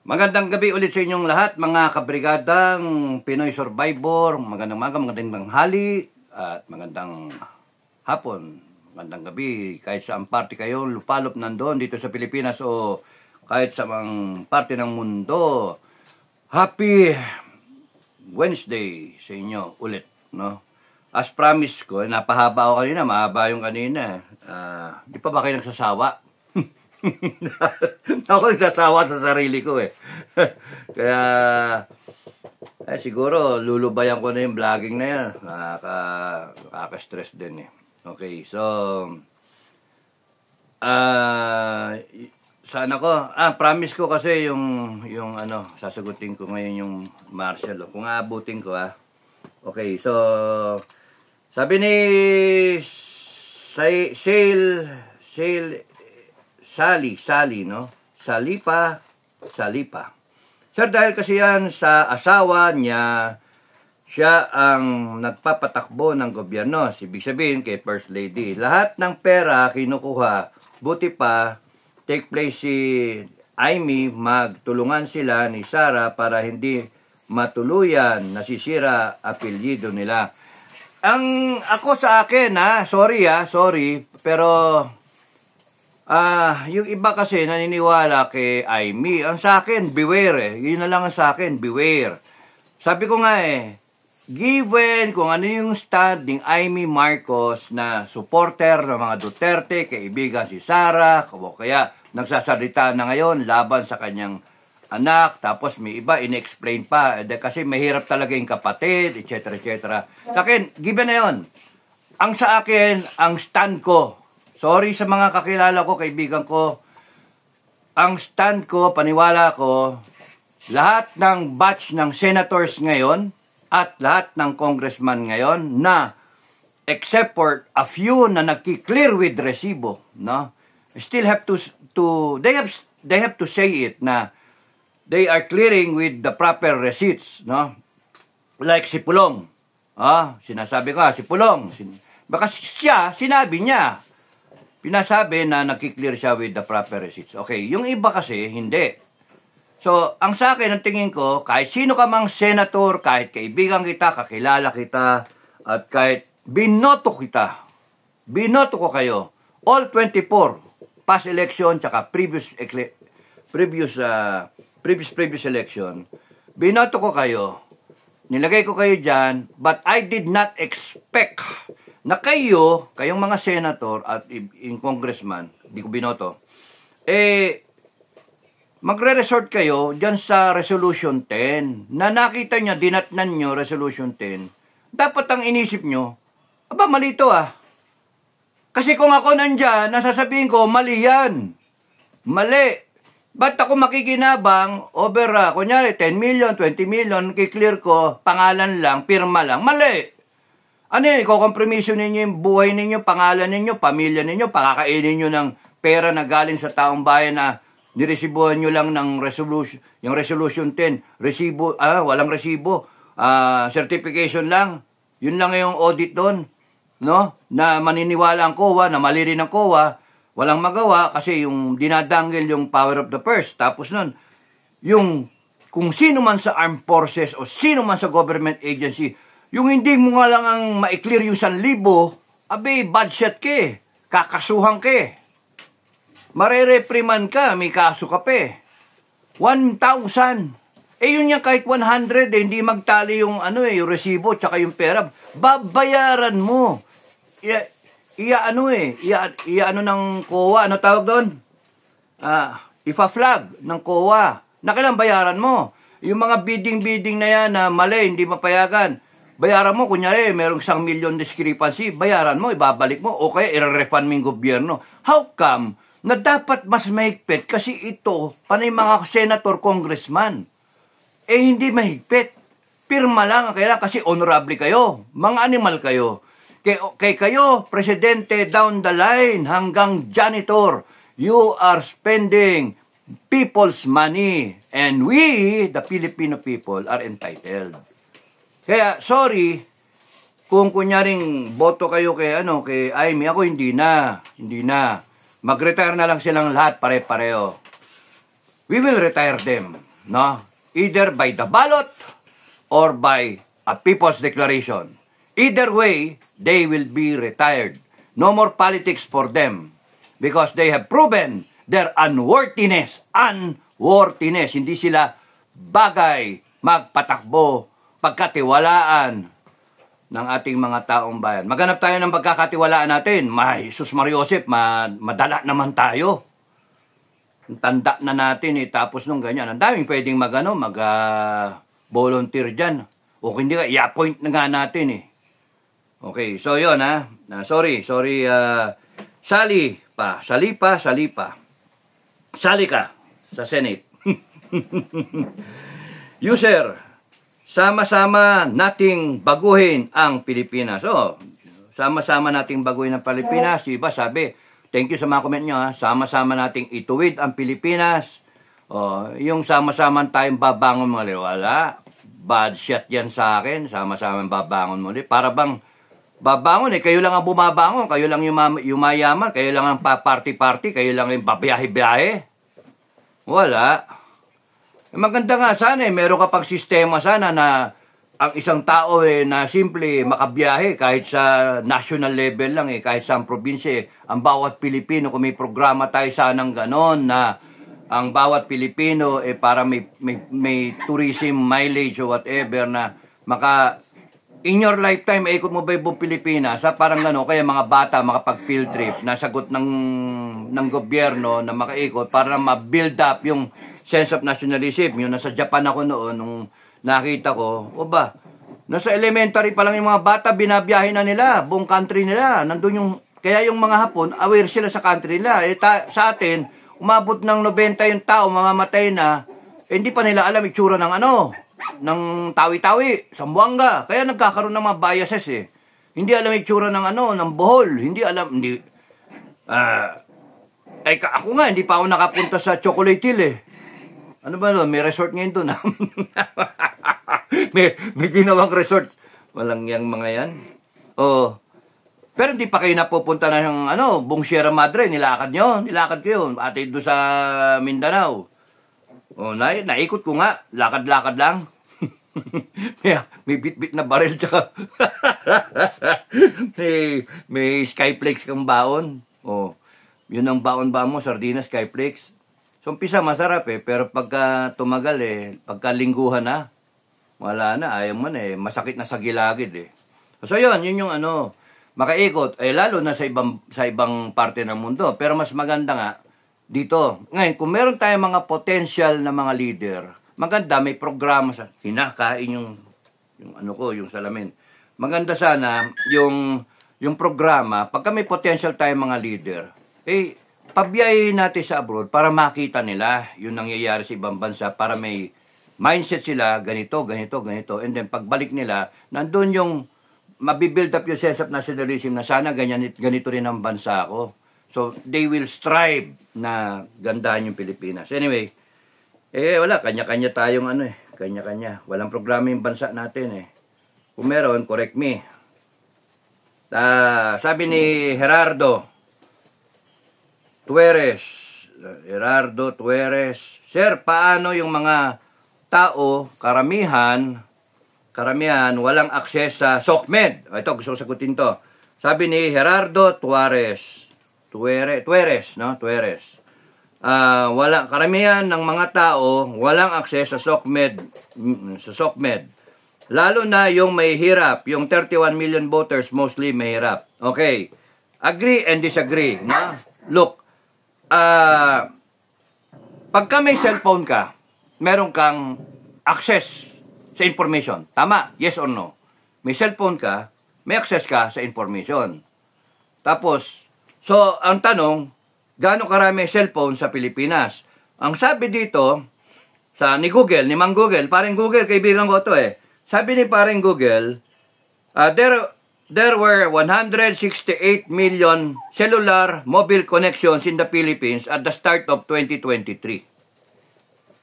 Magandang gabi ulit sa inyong lahat, mga kabrigadang Pinoy Survivor. Magandang maga, magandang tanghali, at magandang hapon. Magandang gabi, kahit saan parte kayo, lupalop nandoon dito sa Pilipinas o kahit sa mga parte ng mundo. Happy Wednesday sa inyo ulit, no? As promise ko, eh, napahaba ako kanina, mahaba yung kanina. Uh, di pa ba kayo nagsasawa? ako nagsasawa sa sarili ko eh. Kaya, eh, siguro, lulubayan ko na yung vlogging na yan. Nakaka, nakaka-stress din eh. Okay, so, ah, uh, sana ko, ah, promise ko kasi yung, yung ano, sasagutin ko ngayon yung Marshall. Kung aabutin ko ah. Okay, so, sabi ni Sale, Sale sali, sali, no? Salipa, salipa. Sir, dahil kasi yan sa asawa niya, siya ang nagpapatakbo ng gobyerno. Ibig sabihin kay First Lady. Lahat ng pera kinukuha, buti pa, take place si Amy, magtulungan sila ni Sarah para hindi matuluyan nasisira apelyido nila. Ang ako sa akin ha, sorry ha, sorry, pero Ah, yung iba kasi naniniwala kay I Ang sa akin, beware eh. Yun na lang ang sa akin, beware. Sabi ko nga eh, given kung ano yung standing I me Marcos na supporter ng mga Duterte, kaibigan si Sara, o kaya nagsasalita na ngayon laban sa kanyang anak, tapos may iba, inexplain pa, eh, kasi mahirap talaga yung kapatid, etc. etc. Sa akin, given na yon. Ang sa akin, ang stand ko Sorry sa mga kakilala ko, kaibigan ko. Ang stand ko, paniwala ko, lahat ng batch ng senators ngayon at lahat ng congressman ngayon na except for a few na nagki-clear with resibo, no? Still have to to they have they have to say it na they are clearing with the proper receipts, no? Like si Pulong. Ah, sinasabi ko, ah, si Pulong. Sin, baka siya, sinabi niya, Pinasabi na nagki-clear siya with the proper receipts. Okay, yung iba kasi, hindi. So, ang sa akin, ang tingin ko, kahit sino ka mang senator, kahit kaibigan kita, kakilala kita, at kahit binoto kita, binoto ko kayo, all 24, past election, tsaka previous, previous, uh, previous, previous election, binoto ko kayo, nilagay ko kayo dyan, but I did not expect na kayo, kayong mga senator at in congressman, di ko binoto, eh, magre-resort kayo dyan sa Resolution 10 na nakita nyo, dinatnan nyo Resolution 10, dapat ang inisip nyo, aba, mali to ah. Kasi kung ako nandyan, nasasabihin ko, mali yan. Mali. Ba't ako makikinabang over, uh, kunyari, 10 million, 20 million, kiklear ko, pangalan lang, pirma lang, mali. Ano yun, ikokompromiso ninyo yung buhay ninyo, pangalan ninyo, pamilya ninyo, pakakainin nyo ng pera na galing sa taong bayan na niresibuhan nyo lang ng resolution, yung resolution 10, resibo, ah, walang resibo, ah, certification lang, yun lang yung audit doon, no? Na maniniwala ang COA, na mali rin ang COA, walang magawa kasi yung dinadanggil yung power of the purse. Tapos nun, yung kung sino man sa armed forces o sino man sa government agency, yung hindi mo nga lang ang maiklir yung sanlibo, abe, budget ke, eh. kakasuhan ke. Eh. Marerepriman ka, may kaso ka pe. Eh. 1,000. Eh yun yan kahit 100 eh, hindi magtali yung ano eh, yung resibo tsaka yung pera. Babayaran mo. Iya, iya ano eh, iya, iya ano ng COA, ano tawag doon? Ah, ifa-flag ng COA. Nakilang bayaran mo. Yung mga bidding-bidding na yan na mali, hindi mapayagan. Bayaran mo, kunyari, merong isang million discrepancy, bayaran mo, ibabalik mo, o kaya irerefund mo yung gobyerno. How come na dapat mas mahigpit kasi ito, panay mga senator, congressman, eh hindi mahigpit. Pirma lang ang kailangan kasi honorable kayo, mga animal kayo. Kay, kay kayo, presidente, down the line, hanggang janitor, you are spending people's money and we, the Filipino people, are entitled. Kaya, sorry, kung kunyaring boto kayo kay, ano, kay Amy, ako hindi na, hindi na. Mag-retire na lang silang lahat pare-pareho. We will retire them, no? Either by the ballot or by a people's declaration. Either way, they will be retired. No more politics for them because they have proven their unworthiness, unworthiness. Hindi sila bagay magpatakbo pagkatiwalaan ng ating mga taong bayan. Maganap tayo ng pagkakatiwalaan natin. May Jesus Mariosip, ma- madala naman tayo. Tanda na natin eh, tapos nung ganyan. Ang daming pwedeng mag, ano, mag uh, volunteer dyan. O hindi ka, i-appoint na nga natin eh. Okay, so yon ha. Uh, ah, sorry, sorry. Uh, sali pa, sali pa, sali pa. Sali ka sa Senate. User, sama-sama nating baguhin ang Pilipinas. So, oh, sama-sama nating baguhin ang Pilipinas. Iba sabi, thank you sa mga comment nyo. Ha? Sama-sama nating ituwid ang Pilipinas. Oh, yung sama-sama tayong babangon muli. Wala. Bad shot yan sa akin. Sama-sama babangon muli. Para bang babangon eh. Kayo lang ang bumabangon. Kayo lang yung yumayaman. Kayo lang ang pa-party-party. Kayo lang yung babiyahe-biyahe. Wala. Eh, maganda nga sana eh, meron kapag sistema sana na ang isang tao eh, na simple makabiyahe kahit sa national level lang eh, kahit sa probinsya eh. Ang bawat Pilipino, kung may programa tayo sana ng ganon na ang bawat Pilipino eh, para may, may, may tourism mileage o whatever na maka in your lifetime, eh, ikot mo ba yung Pilipinas? Sa ah, parang gano'n, kaya mga bata makapag field trip, na sagot ng, ng gobyerno na makaikot para ma-build up yung sense of nationalism. Yun, nasa Japan ako noon, nung nakita ko, o ba, nasa elementary pa lang yung mga bata, binabiyahin na nila, buong country nila. Nandun yung, kaya yung mga Hapon, aware sila sa country nila. E, ta, sa atin, umabot ng 90 yung tao, mamamatay na, eh, hindi pa nila alam itsura ng ano, ng tawi-tawi, Sambuanga. Kaya nagkakaroon ng mga biases eh. Hindi alam itsura ng ano, ng Bohol. Hindi alam, hindi, ah, uh, eh, ako nga, hindi pa ako nakapunta sa Chocolate Hill eh. Ano ba no? May resort ngayon doon. may, may ginawang resort. Walang yang mga yan. Oh. Pero hindi pa kayo napupunta na ng ano, buong Sierra Madre. Nilakad nyo. Nilakad yun. Ate doon sa Mindanao. O, na, naikot ko nga. Lakad-lakad lang. may, may bit-bit na baril tsaka may, may skyflex kang baon. O, yun ang baon ba mo, sardinas, skyflex. So, umpisa masarap eh, pero pagka tumagal eh, pagka lingguhan na, wala na, ayaw man eh, masakit na sa gilagid eh. So, yun, yun yung ano, makaikot, eh, lalo na sa ibang, sa ibang parte ng mundo. Pero mas maganda nga, dito. Ngayon, kung meron tayong mga potential na mga leader, maganda, may programa sa, kinakain yung, yung ano ko, yung salamin. Maganda sana, yung, yung programa, pagka may potential tayong mga leader, eh, pabiyayin natin sa abroad para makita nila yung nangyayari sa ibang bansa para may mindset sila, ganito, ganito, ganito. And then pagbalik nila, nandun yung mabibuild up yung sense of nationalism na sana ganyan, ganito rin ang bansa ko. So, they will strive na gandahan yung Pilipinas. Anyway, eh wala, kanya-kanya tayong ano eh. Kanya-kanya. Walang programa yung bansa natin eh. Kung meron, correct me. Uh, sabi ni Gerardo, Tueres, Gerardo Tueres. Sir, paano yung mga tao, karamihan, karamihan, walang akses sa SOCMED? Ito, gusto ko sagutin to. Sabi ni Gerardo Tuarez, Tuere, Tueres, no? Tueres. Uh, wala, karamihan ng mga tao walang akses sa SOCMED, mm, sa SOCMED. Lalo na yung may hirap, yung 31 million voters mostly may hirap. Okay. Agree and disagree. No? Look, uh, pagka may cellphone ka, meron kang access sa information. Tama? Yes or no? May cellphone ka, may access ka sa information. Tapos, so ang tanong, gaano karami cellphone sa Pilipinas? Ang sabi dito, sa ni Google, ni Mang Google, parang Google, kaibigan ko to eh. Sabi ni parang Google, uh, there there were 168 million cellular mobile connections in the Philippines at the start of 2023.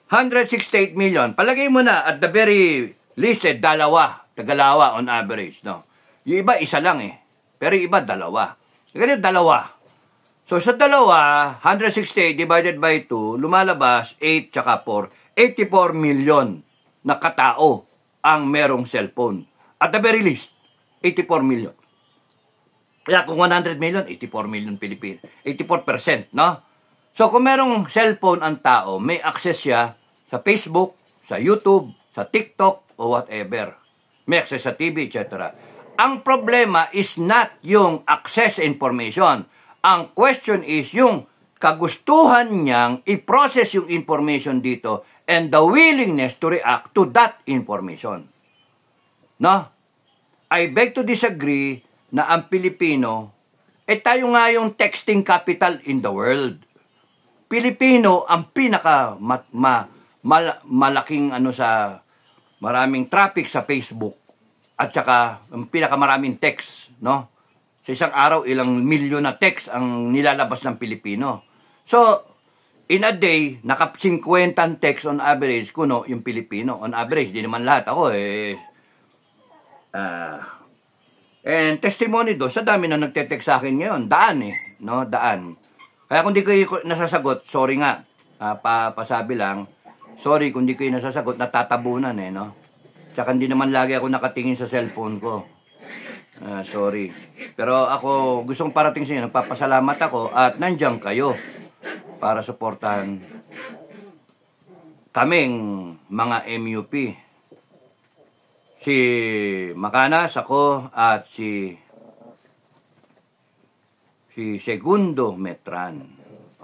168 million. Palagay mo na at the very least eh, dalawa, tagalawa on average, no. Yung iba isa lang eh. Pero iba dalawa. Ganyan dalawa. So sa dalawa, 168 divided by 2, lumalabas 8 tsaka 4. 84 million na katao ang merong cellphone. At the very least. 84 million. Kaya kung 100 million, 84 million Pilipino. 84%, no? So kung merong cellphone ang tao, may access siya sa Facebook, sa YouTube, sa TikTok, o whatever. May access sa TV, etc. Ang problema is not yung access information. Ang question is yung kagustuhan niyang i-process yung information dito and the willingness to react to that information. No? I beg to disagree na ang Pilipino, eh tayo nga yung texting capital in the world. Pilipino ang pinaka ma, ma, mal, malaking ano sa maraming traffic sa Facebook at saka ang pinaka maraming text, no? Sa isang araw ilang milyon na text ang nilalabas ng Pilipino. So, in a day, naka 50 text on average kuno yung Pilipino. On average, di naman lahat ako eh Uh, and testimony do, sa dami na nagte-text sa akin ngayon, daan eh, no, daan. Kaya kung di kayo nasasagot, sorry nga, uh, ah, papasabi lang, sorry kung di kayo nasasagot, natatabunan eh, no. Tsaka hindi naman lagi ako nakatingin sa cellphone ko. Uh, sorry. Pero ako, gustong parating sa inyo, nagpapasalamat ako at nandiyan kayo para suportahan kaming mga MUP si Makanas, ako, at si si Segundo Metran.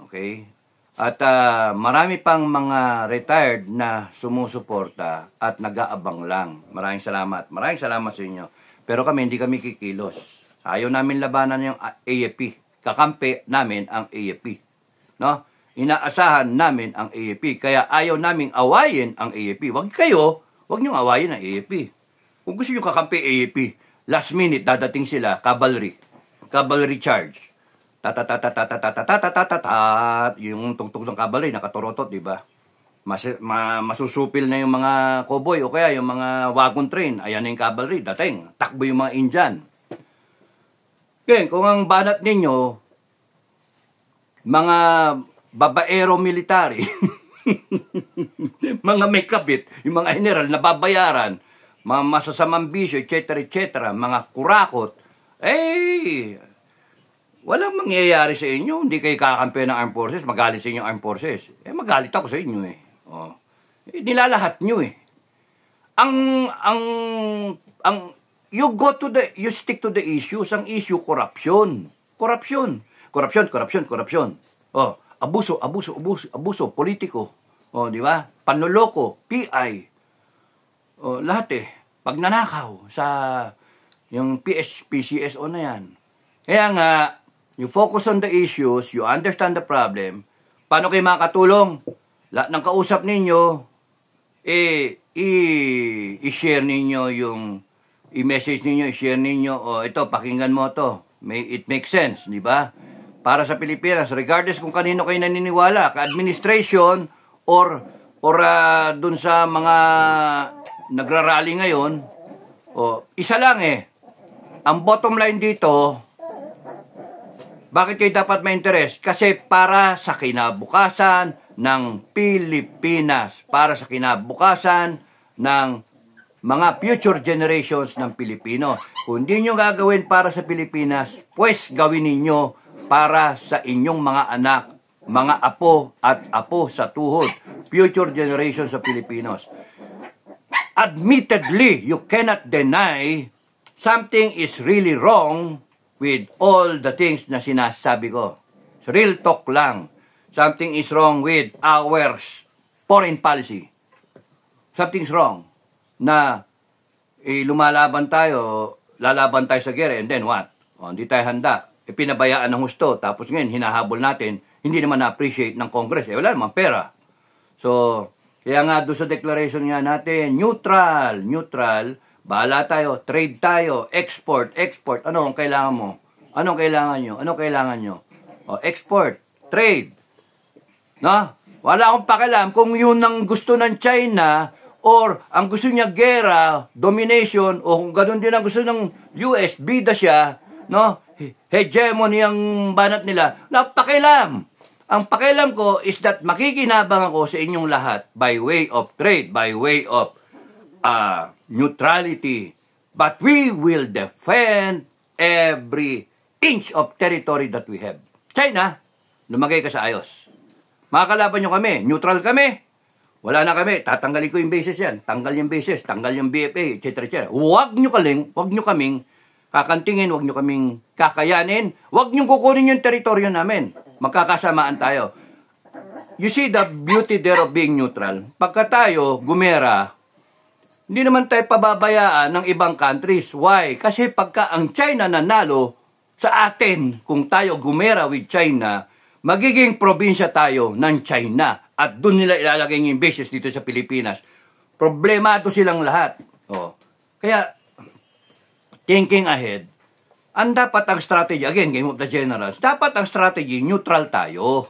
Okay? At uh, marami pang mga retired na sumusuporta at nag-aabang lang. Maraming salamat. Maraming salamat sa inyo. Pero kami, hindi kami kikilos. Ayaw namin labanan yung AFP. Kakampi namin ang AFP. No? Inaasahan namin ang AFP. Kaya ayaw naming awayin ang AFP. Huwag kayo, huwag niyong awayin ang AFP. Kung gusto nyo kakampi AAP, last minute dadating sila, cavalry, cavalry charge. Tatatatatatatatatatatatatat, yung tugtog ng cavalry, nakatorotot, di ba? Mas, ma, masusupil na yung mga cowboy o kaya yung mga wagon train. Ayan na yung cavalry, dating. Takbo yung mga Indian. Ngayon, kung ang banat ninyo, mga babaero military, mga may kabit, yung mga general na babayaran, mga masasamang bisyo, etc., etc., mga kurakot, eh, walang mangyayari sa inyo. Hindi kayo kakampi ng armed forces, magalit sa inyo armed forces. Eh, magalit ako sa inyo eh. Oh. eh nilalahat nyo eh. Ang, ang, ang, you go to the, you stick to the issues. Ang issue, corruption. Corruption. Corruption, corruption, corruption. Oh, abuso, abuso, abuso, abuso, politiko. Oh, di ba? Panloloko, PI oh, lahat eh, nanakaw sa yung PS, PCSO na yan. Kaya nga, you focus on the issues, you understand the problem, paano kayo makatulong? Lahat ng kausap ninyo, eh, i-share ninyo yung, i-message ninyo, i-share ninyo, o oh, ito, pakinggan mo to. May, it makes sense, di ba? Para sa Pilipinas, regardless kung kanino kayo naniniwala, ka-administration or or uh, dun sa mga nagrarally ngayon, oh, isa lang eh. Ang bottom line dito, bakit kayo dapat may interest? Kasi para sa kinabukasan ng Pilipinas, para sa kinabukasan ng mga future generations ng Pilipino. Kung di nyo gagawin para sa Pilipinas, pues gawin ninyo para sa inyong mga anak, mga apo at apo sa tuhod, future generations sa Filipinos. Admittedly, you cannot deny something is really wrong with all the things na sinasabi ko. So, real talk lang. Something is wrong with our foreign policy. Something's wrong na eh, lumalaban tayo, lalaban tayo sa gera, and then what? O, oh, hindi tayo handa. E, pinabayaan ng husto, tapos ngayon hinahabol natin, hindi naman na-appreciate ng Congress. Eh, wala naman pera. So, kaya nga doon sa declaration nga natin, neutral, neutral, bahala tayo, trade tayo, export, export. Ano ang kailangan mo? Anong kailangan nyo? Anong kailangan nyo? O, export, trade. No? Wala akong pakialam kung yun ang gusto ng China or ang gusto niya gera, domination, o kung ganun din ang gusto ng US, bida siya, no? Hegemony ang banat nila. Wala akong pakialam. Ang pakialam ko is that makikinabang ako sa inyong lahat by way of trade, by way of uh, neutrality. But we will defend every inch of territory that we have. China, lumagay ka sa ayos. Makakalaban nyo kami, neutral kami. Wala na kami, tatanggalin ko yung bases yan. Tanggal yung bases, tanggal yung BFA, etc. etc. Huwag nyo kaling, huwag nyo kaming kakantingin, huwag nyo kaming kakayanin, huwag nyo kukunin yung teritoryo namin. Magkakasamaan tayo. You see the beauty there of being neutral. Pagka tayo gumera, hindi naman tayo pababayaan ng ibang countries. Why? Kasi pagka ang China nanalo sa atin, kung tayo gumera with China, magiging probinsya tayo ng China. At doon nila ilalagay yung bases dito sa Pilipinas. Problemado silang lahat. Oh. Kaya, thinking ahead, ang dapat ang strategy, again, Game of the Generals, dapat ang strategy, neutral tayo.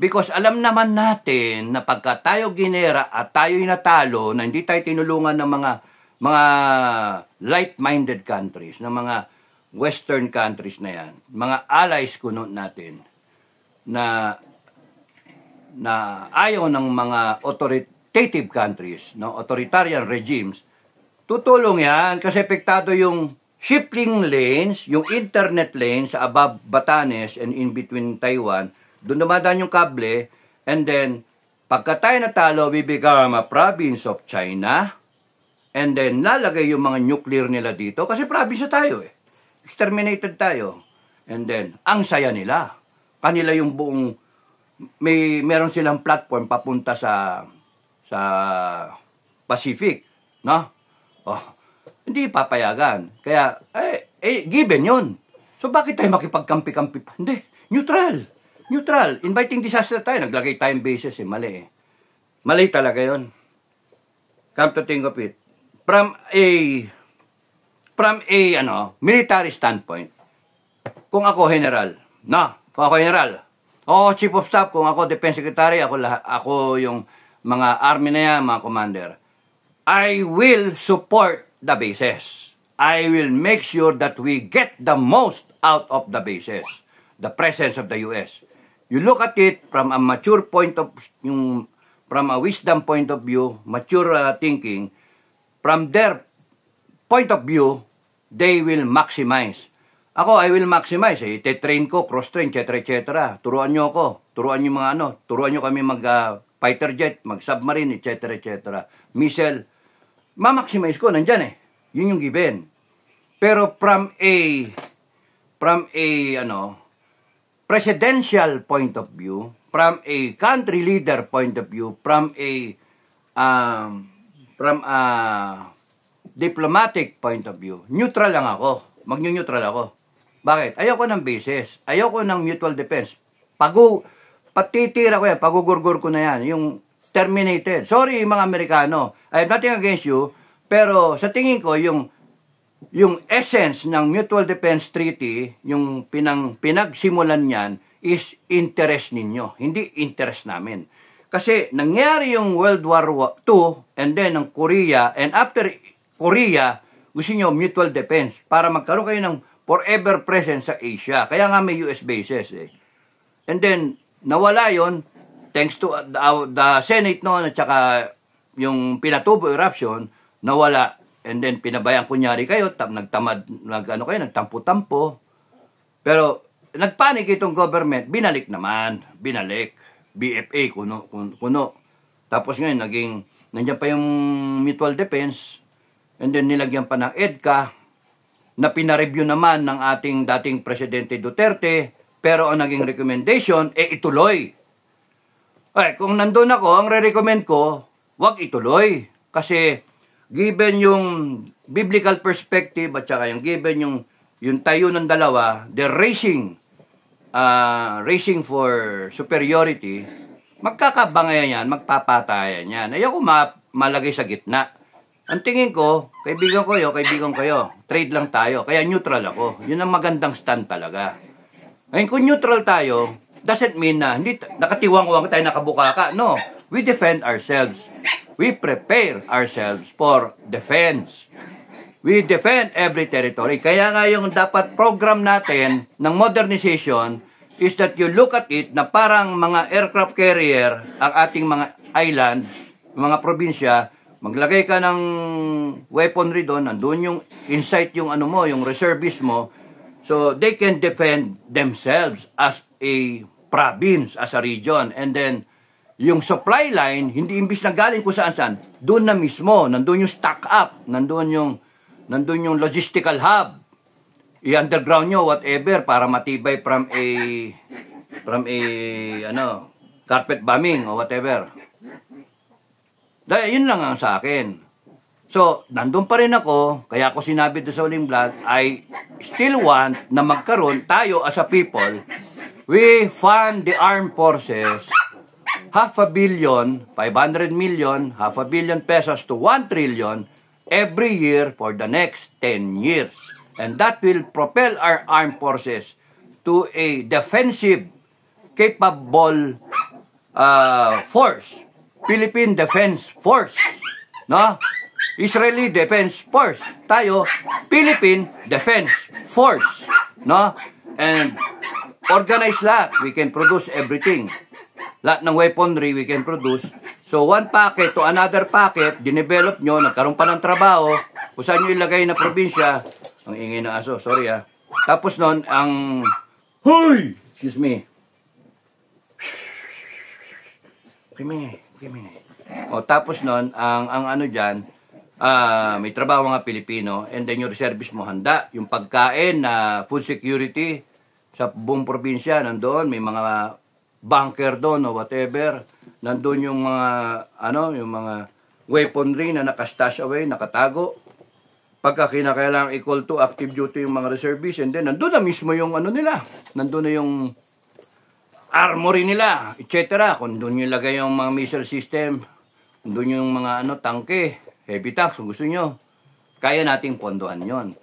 Because alam naman natin na pagka tayo ginera at tayo'y natalo, na hindi tayo tinulungan ng mga mga light-minded countries, ng mga western countries na yan, mga allies kuno natin, na na ayaw ng mga authoritative countries, no, authoritarian regimes, tutulong yan kasi epektado yung Shipping lanes, yung internet lanes above Batanes and in between Taiwan, doon dumadaan yung kable, and then, pagka tayo natalo, we become a province of China, and then, lalagay yung mga nuclear nila dito, kasi province tayo eh. Exterminated tayo. And then, ang saya nila. Kanila yung buong, may, meron silang platform papunta sa, sa Pacific, no? Oh, hindi papayagan. Kaya, eh, eh given yon. So bakit tayo makipagkampi-kampi? Hindi, neutral. Neutral. Inviting disaster tayo. Naglagay time basis eh. Mali eh. Mali talaga yon. Come to think of it. From a, from a, ano, military standpoint, kung ako general, na, kung ako general, o chief of staff, kung ako defense secretary, ako, lahat, ako yung mga army na yan, mga commander, I will support the bases. I will make sure that we get the most out of the bases, the presence of the U.S. You look at it from a mature point of yung from a wisdom point of view, mature uh, thinking, from their point of view, they will maximize. Ako, I will maximize. Eh. Ite-train ko, cross-train, etc. etc. Turuan nyo ako. Turuan nyo mga ano. Turuan nyo kami mag uh, fighter jet, mag submarine, etc. etc. Missile ma-maximize ko, nandyan eh. Yun yung given. Pero from a, from a, ano, presidential point of view, from a country leader point of view, from a, um, from a diplomatic point of view, neutral lang ako. Mag-neutral ako. Bakit? Ayoko ng basis. Ayoko ng mutual defense. Pagu, patitira ko yan, pagugurgur ko na yan. Yung terminated. Sorry mga Amerikano, I have nothing against you, pero sa tingin ko yung yung essence ng Mutual Defense Treaty, yung pinang pinagsimulan niyan is interest ninyo, hindi interest namin. Kasi nangyari yung World War II and then ang Korea and after Korea, gusto niyo mutual defense para magkaroon kayo ng forever presence sa Asia. Kaya nga may US bases eh. And then nawala yon thanks to uh, uh, the Senate noon at saka yung pinatubo eruption, nawala. And then pinabayaan kunyari kayo, tam, nagtamad, nag, ano kayo, nagtampo-tampo. Pero nagpanik itong government, binalik naman, binalik. BFA, kuno, kuno. kuno. Tapos ngayon, naging, nandiyan pa yung mutual defense, and then nilagyan pa ng EDCA, na pinareview naman ng ating dating Presidente Duterte, pero ang naging recommendation, eh ituloy ay, kung nandun ako, ang re-recommend ko, huwag ituloy. Kasi given yung biblical perspective at saka yung given yung yung tayo ng dalawa, the racing uh, racing for superiority, magkakabangayan yan, magpapatayan yan. Ayoko ma malagay sa gitna. Ang tingin ko, kaibigan ko yun, kaibigan kayo, trade lang tayo. Kaya neutral ako. Yun ang magandang stand talaga. Ngayon, kung neutral tayo, doesn't mean na hindi nakatiwang nakatiwangwang tayo nakabuka ka. No, we defend ourselves. We prepare ourselves for defense. We defend every territory. Kaya nga yung dapat program natin ng modernization is that you look at it na parang mga aircraft carrier ang ating mga island, mga probinsya, maglagay ka ng weaponry doon, nandun yung insight yung ano mo, yung reservist mo, so they can defend themselves as a province as a region. And then, yung supply line, hindi imbis na galing kung saan saan, doon na mismo, nandun yung stock up, nandun yung, nandun yung logistical hub. I-underground nyo, whatever, para matibay from a, from a, ano, carpet bombing or whatever. Dahil yun lang ang sa akin. So, nandun pa rin ako, kaya ako sinabi doon sa uling vlog, I still want na magkaroon tayo as a people We fund the armed forces half a billion, 500 million, half a billion pesos to 1 trillion every year for the next 10 years. And that will propel our armed forces to a defensive, capable uh, force. Philippine Defense Force. No? Israeli Defense Force. Tayo, Philippine Defense Force. No? And organize lahat. We can produce everything. Lahat ng weaponry we can produce. So, one packet to another packet, dinevelop nyo, nagkaroon pa ng trabaho, kung saan nyo ilagay na probinsya, ang ingay ng aso, sorry ah. Tapos nun, ang, Hoy! Excuse me. Kimi, kimi. O, tapos nun, ang, ang ano dyan, uh, may trabaho mga Pilipino, and then your service mo handa. Yung pagkain na uh, food security, sa buong probinsya, nandoon, may mga bunker doon o whatever. Nandoon yung mga, ano, yung mga weaponry na naka-stash away, nakatago. Pagka kinakailangan i-call to active duty yung mga reservists, and then nandoon na mismo yung ano nila, nandoon na yung armory nila, etc. Kung doon yung lagay yung mga missile system, doon yung mga ano, tanke, heavy tanks, kung gusto nyo, kaya nating pondohan yon.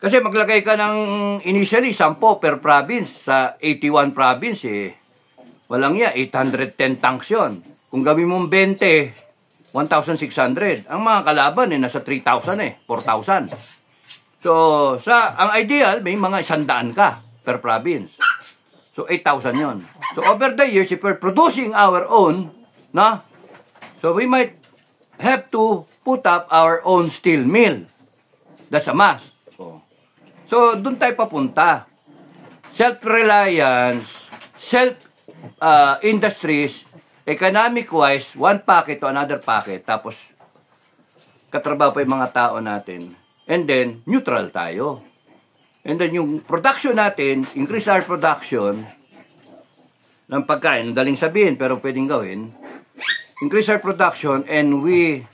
Kasi maglagay ka ng initially 10 per province sa 81 province eh. Walang iya, 810 tanks yun. Kung gawin mong 20, 1,600. Ang mga kalaban eh, nasa 3,000 eh, 4,000. So, sa, ang ideal, may mga isandaan ka per province. So, 8,000 yon. So, over the years, if we're producing our own, na, so we might have to put up our own steel mill. That's a must. So, doon tayo papunta. Self-reliance, self-industries, uh, economic-wise, one packet to another packet, Tapos, katrabaho pa yung mga tao natin. And then, neutral tayo. And then, yung production natin, increase our production ng pagkain. Daling sabihin, pero pwedeng gawin. Increase our production and we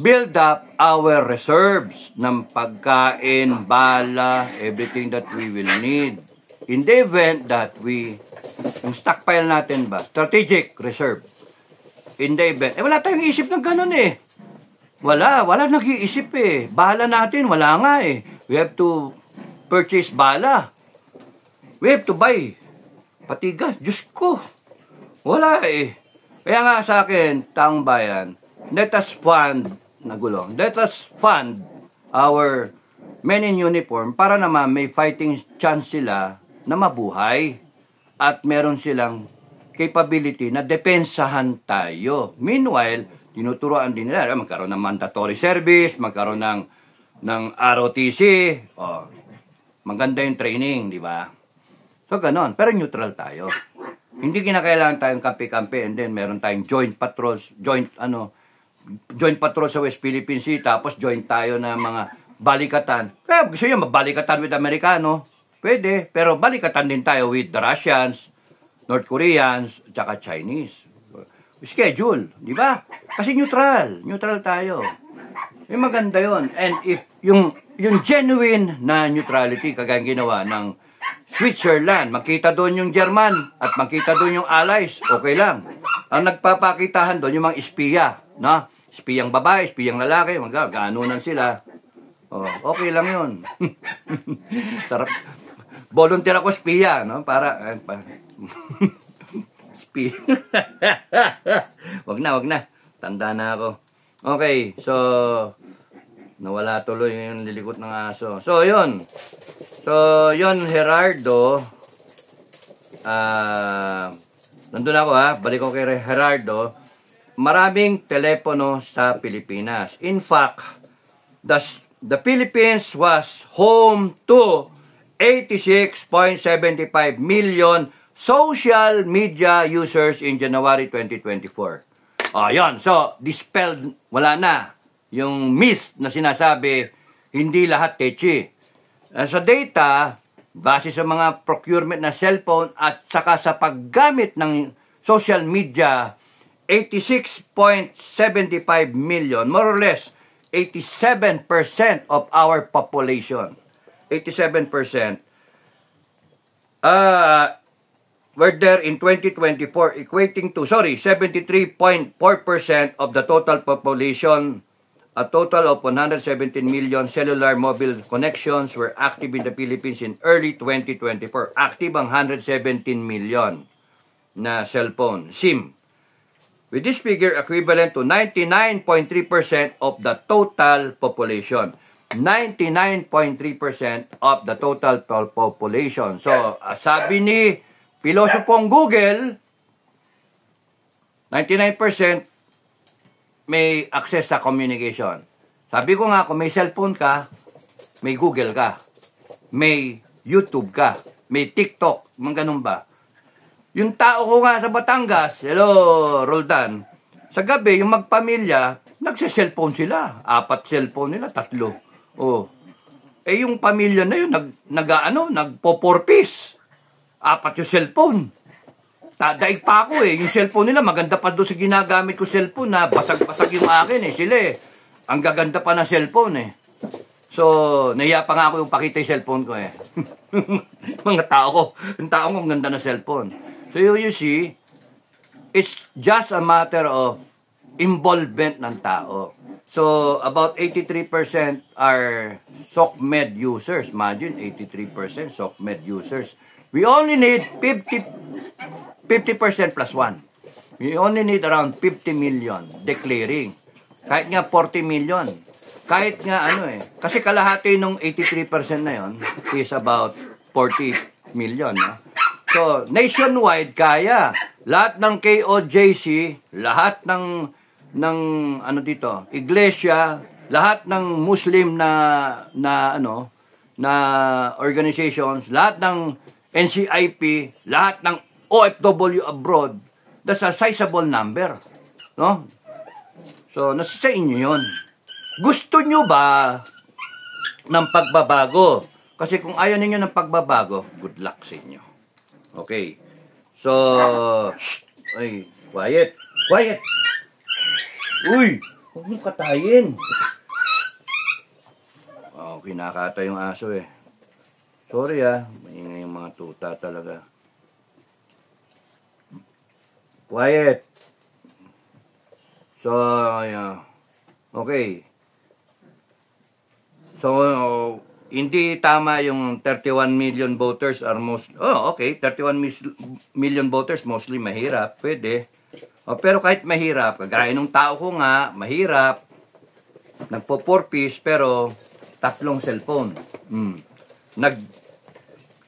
build up our reserves ng pagkain, bala, everything that we will need. In the event that we, yung stockpile natin ba, strategic reserve, in the event, eh wala tayong isip ng ganun eh. Wala, wala nag-iisip eh. Bala natin, wala nga eh. We have to purchase bala. We have to buy. patigas, gas, Diyos ko. Wala eh. Kaya nga sa akin, taong bayan, let us fund nagulong. Let us fund our men in uniform para naman may fighting chance sila na mabuhay at meron silang capability na depensahan tayo. Meanwhile, tinuturoan din nila, magkaroon ng mandatory service, magkaroon ng, ng ROTC, oh, maganda yung training, di ba? So, ganon. Pero neutral tayo. Hindi kinakailangan tayong kampi-kampi and then meron tayong joint patrols, joint ano, joint patrol sa West Philippine Sea, tapos join tayo ng mga balikatan. Kaya gusto nyo mabalikatan with Amerikano? Pwede, pero balikatan din tayo with the Russians, North Koreans, tsaka Chinese. Schedule, di ba? Kasi neutral, neutral tayo. Eh, maganda yon And if yung, yung genuine na neutrality, kagaya ginawa ng Switzerland, makita doon yung German at makita doon yung Allies, okay lang. Ang nagpapakitahan doon yung mga espiya, no? Spiyang babae, spiyang lalaki, magkaganunan sila. Oh, okay lang yun. Sarap. Volunteer ako spiya, no? Para, eh, pa, espiya. wag na, wag na. Tanda na ako. Okay, so, nawala tuloy yung lilikot ng aso. So, yun. So, yun, Gerardo. Ah, uh, nandun ako ha, balik ko kay Gerardo maraming telepono sa Pilipinas. In fact, the, the Philippines was home to 86.75 million social media users in January 2024. Ayun, so dispelled, wala na yung myth na sinasabi, hindi lahat techi. Uh, eh, sa data, base sa mga procurement na cellphone at saka sa paggamit ng social media 86.75 million, more or less 87% of our population. 87%. Uh, were there in 2024 equating to, sorry, 73.4% of the total population. A total of 117 million cellular mobile connections were active in the Philippines in early 2024. Active ang 117 million na cellphone, SIM with this figure equivalent to 99.3% of the total population. 99.3% of the total population. So, uh, sabi ni pilosopong Google, 99% may access sa communication. Sabi ko nga, kung may cellphone ka, may Google ka, may YouTube ka, may TikTok, mga ganun ba? Yung tao ko nga sa Batangas, hello, Roldan. Sa gabi, yung magpamilya, nagse-cellphone sila. Apat cellphone nila, tatlo. Oh. Eh yung pamilya na yun, nag, nag ano, nagpo-porpis. Apat yung cellphone. Tadaig pa ako eh. Yung cellphone nila, maganda pa doon sa ginagamit ko cellphone na basag-basag yung akin eh. Sila eh. Ang gaganda pa na cellphone eh. So, naiya pa nga ako yung pakita yung cellphone ko eh. Mga tao ko. Yung tao ko, ang ganda na cellphone. So you see, it's just a matter of involvement ng tao. So about 83% are SOCMED users. Imagine, 83% SOCMED users. We only need 50, 50% plus 1. We only need around 50 million declaring. Kahit nga 40 million. Kahit nga ano eh. Kasi kalahati nung 83% na yon is about 40 million. No? So, nationwide, kaya. Lahat ng KOJC, lahat ng, ng ano dito, iglesia, lahat ng Muslim na, na ano, na organizations, lahat ng NCIP, lahat ng OFW abroad, that's a sizable number. No? So, nasa sa inyo yun. Gusto nyo ba ng pagbabago? Kasi kung ayaw ninyo ng pagbabago, good luck sa inyo. Okay. So, ay, quiet. Quiet! Uy! Huwag mong katayin. Oh, kinakata yung aso eh. Sorry ah, maingay yung mga tuta talaga. Quiet! So, yeah. Okay. So, oh, hindi tama yung 31 million voters are most... Oh, okay. 31 million voters mostly mahirap. Pwede. Oh, pero kahit mahirap, kagaya nung tao ko nga, mahirap, nagpo-4-piece, pero tatlong cellphone. Mm. Nag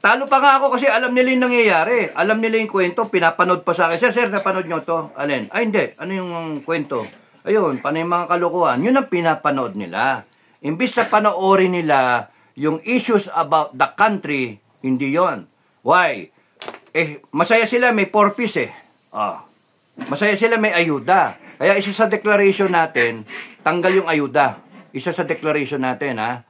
Talo pa nga ako kasi alam nila yung nangyayari. Alam nila yung kwento. Pinapanood pa sa akin. Sir, sir, napanood nyo to? Alin? Ay, hindi. Ano yung kwento? Ayun, paano yung mga kalukuhan? Yun ang pinapanood nila. Imbis na panoorin nila yung issues about the country, hindi yon. Why? Eh, masaya sila may purpose eh. Oh. Masaya sila may ayuda. Kaya isa sa declaration natin, tanggal yung ayuda. Isa sa declaration natin, ha?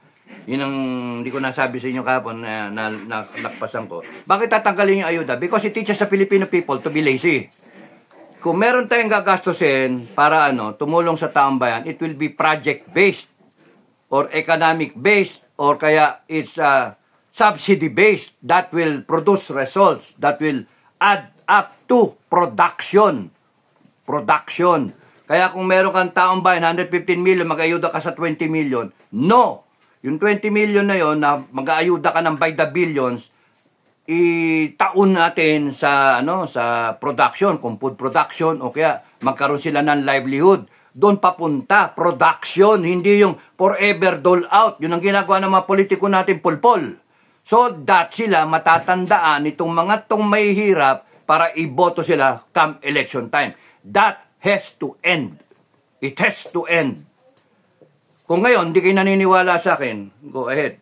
Yun ang hindi ko nasabi sa inyo kapon na, na, na nakpasan ko. Bakit tatanggalin yung ayuda? Because it teaches the Filipino people to be lazy. Kung meron tayong gagastusin para ano, tumulong sa taong bayan, it will be project-based or economic-based or kaya it's a uh, subsidy based that will produce results that will add up to production production kaya kung meron kang taong bayan 115 million mag-ayuda ka sa 20 million no yung 20 million na yon na mag-aayuda ka ng by the billions itaon natin sa ano sa production kung food production o kaya magkaroon sila ng livelihood doon papunta, production, hindi yung forever doll out. Yun ang ginagawa ng mga politiko natin, pulpol. So that sila matatandaan itong mga tong may hirap para iboto sila come election time. That has to end. It has to end. Kung ngayon, di kayo naniniwala sa akin, go ahead.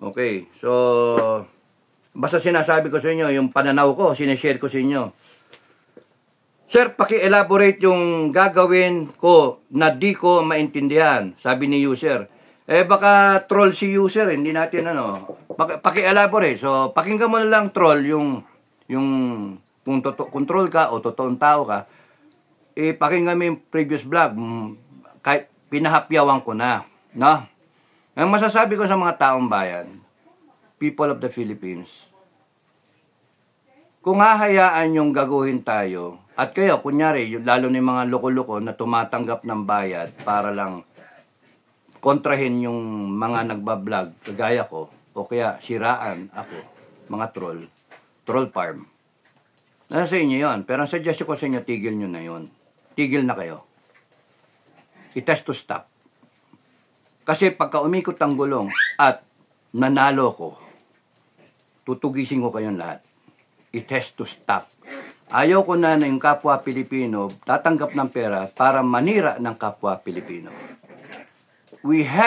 Okay, so, basta sinasabi ko sa inyo, yung pananaw ko, sinishare ko sa inyo. Sir, paki-elaborate yung gagawin ko na di ko maintindihan, sabi ni user. Eh baka troll si user, hindi natin ano. Paki-elaborate. So, pakinggan mo na lang troll yung yung kung toto control ka o totoong tao ka. Eh pakinggan mo yung previous vlog mm, kahit pinahapyawan ko na, no? Ang masasabi ko sa mga taong bayan, people of the Philippines, kung hahayaan yung gaguhin tayo, at kayo, kunyari, lalo na mga loko-loko na tumatanggap ng bayad para lang kontrahin yung mga nagbablog, kagaya ko, o kaya siraan ako, mga troll, troll farm. Nasa sa inyo yon pero ang suggest ko sa inyo, tigil nyo na yon Tigil na kayo. Itest to stop. Kasi pagka umikot ang gulong at nanalo ko, tutugisin ko kayong lahat. It has to stop. Ayaw ko na ng kapwa Pilipino tatanggap ng pera para manira ng kapwa Pilipino. We have